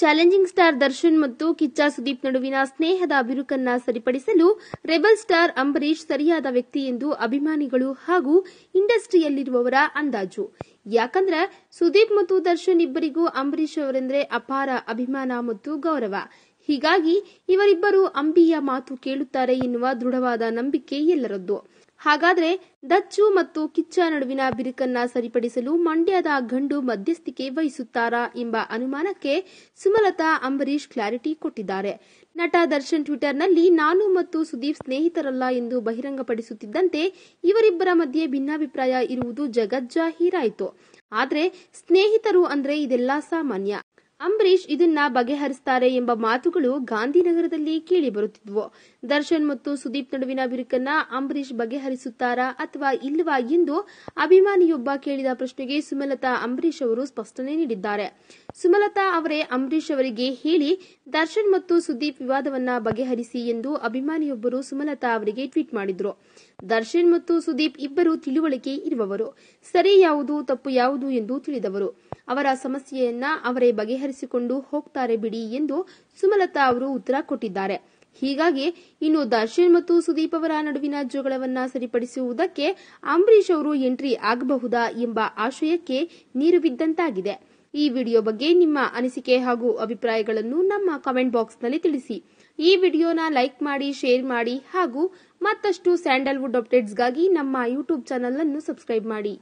challenging star Darshan ಮತ್ತು ಕಿಚ್ಚ ಸುದೀಪ್ ನಡುವಿನ ಸ್ನೇಹದ ಬಿರುಕನ್ನ ಸರಿಪಡಿಸಲು ರೆಬಲ್ ಸ್ಟಾರ್ ಅಂಬರೀಶ್ ಸರಿಯಾದ ವ್ಯಕ್ತಿ ಎಂದು ಅಭಿಮಾನಿಗಳು ಹಾಗೂ ಇಂಡಸ್ಟ್ರಿಯಲ್ಲಿರುವವರ ಅಂದಾಜು ಯಾಕಂದ್ರೆ ಸುದೀಪ್ ಮತ್ತು ದರ್ಶನ್ ಇಬ್ಬರಿಗೂ ಅಂಬರೀಶ್ ಅವರೆಂದ್ರೆ ಅಪಾರ ಅಭಿಮಾನ ಮತ್ತು ಗೌರವ ಹೀಗಾಗಿ ಇವರಿಬ್ಬರು ಅಂಬಿಯ ಮಾತು ಕೇಳುತ್ತಾರೆ ಎನ್ನುವ ದೃಢವಾದ ನಂಬಿಕೆ ಎಲ್ಲರದ್ದು ಹಾಗಾದರೆ ದಚ್ಚು ಮತ್ತು ಕಿಚ್ಚ ನಡುವಿನ ಬಿರುಕನ್ನ ಸರಿಪಡಿಸಲು ಮಂಡ್ಯದ ಗಂಡು ಮಧ್ಯಸ್ಥಿಕೆ ವಹಿಸುತ್ತಾರಾ ಎಂಬ ಅನುಮಾನಕ್ಕೆ ಸುಮಲತಾ ಅಂಬರೀಶ್ ಕ್ಲಾರಿಟಿ ಕೊಟ್ಟಿದ್ದಾರೆ ನಟ ದರ್ಶನ್ ಟ್ವಿಟರ್ನಲ್ಲಿ ನಾನು ಮತ್ತು ಸುದೀಪ್ ಸ್ನೇಹಿತರಲ್ಲ ಎಂದು ಬಹಿರಂಗಪಡಿಸುತ್ತಿದ್ದಂತೆ ಇವರಿಬ್ಬರ ಮಧ್ಯೆ ಭಿನ್ನಾಭಿಪ್ರಾಯ ಇರುವುದು ಜಗಜ್ಜಾಹೀರಾಯಿತು ಆದರೆ ಸ್ನೇಹಿತರು ಅಂದ್ರೆ ಇದೆಲ್ಲ ಸಾಮಾನ್ಯ ಅಂಬರೀಶ್ ಇದನ್ನ ಬಗೆಹರಿಸ್ತಾರೆ ಎಂಬ ಮಾತುಗಳು ಗಾಂಧಿನಗರದಲ್ಲಿ ಕೇಳಿಬರುತ್ತಿದ್ವು ದರ್ಶನ್ ಮತ್ತು ಸುದೀಪ್ ನಡುವಿನ ಬಿರುಕನ್ನ ಅಂಬರೀಷ್ ಬಗೆಹರಿಸುತ್ತಾರಾ ಅಥವಾ ಇಲ್ಲವಾ ಎಂದು ಅಭಿಮಾನಿಯೊಬ್ಬ ಕೇಳಿದ ಪ್ರಶ್ನೆಗೆ ಸುಮಲತಾ ಅಂಬರೀಷ್ ಅವರು ಸ್ಪಷ್ಟನೆ ನೀಡಿದ್ದಾರೆ ಸುಮಲತಾ ಅವರೇ ಅಂಬರೀಷ್ ಅವರಿಗೆ ಹೇಳಿ ದರ್ಶನ್ ಮತ್ತು ಸುದೀಪ್ ವಿವಾದವನ್ನ ಬಗೆಹರಿಸಿ ಎಂದು ಅಭಿಮಾನಿಯೊಬ್ಬರು ಸುಮಲತಾ ಅವರಿಗೆ ಟ್ವೀಟ್ ಮಾಡಿದ್ರು ದರ್ಶನ್ ಮತ್ತು ಸುದೀಪ್ ಇಬ್ಬರು ತಿಳುವಳಿಕೆ ಇರುವವರು ಸರಿ ಯಾವುದು ತಪ್ಪು ಯಾವುದು ಎಂದು ತಿಳಿದವರು ಅವರ ಸಮಸ್ಯೆಯನ್ನ ಅವರೇ ಬಗೆಹರಿಸಿಕೊಂಡು ಹೋಗ್ತಾರೆ ಬಿಡಿ ಎಂದು ಸುಮಲತಾ ಅವರು ಉತ್ತರ ಕೊಟ್ಟಿದ್ದಾರೆ ಹೀಗಾಗಿ ಇನ್ನು ದರ್ಶನ್ ಮತ್ತು ಸುದೀಪ್ ಅವರ ನಡುವಿನ ಜಗಳವನ್ನ ಸರಿಪಡಿಸುವುದಕ್ಕೆ ಅಂಬರೀಶ್ ಅವರು ಎಂಟ್ರಿ ಆಗಬಹುದಾ ಎಂಬ ಆಶಯಕ್ಕೆ ನೀರು ಬಿದ್ದಂತಾಗಿದೆ ಈ ವಿಡಿಯೋ ಬಗ್ಗೆ ನಿಮ್ಮ ಅನಿಸಿಕೆ ಹಾಗೂ ಅಭಿಪ್ರಾಯಗಳನ್ನು ನಮ್ಮ ಕಮೆಂಟ್ ಬಾಕ್ಸ್ನಲ್ಲಿ ತಿಳಿಸಿ ಈ ವಿಡಿಯೋನ ಲೈಕ್ ಮಾಡಿ ಶೇರ್ ಮಾಡಿ ಹಾಗೂ ಮತ್ತಷ್ಟು ಸ್ಯಾಂಡಲ್ವುಡ್ ಅಪ್ಡೇಟ್ಸ್ಗಾಗಿ ನಮ್ಮ ಯೂಟ್ಯೂಬ್ ಚಾನಲ್ ಅನ್ನು ಸಬ್ಸ್ಕ್ರೈಬ್ ಮಾಡಿ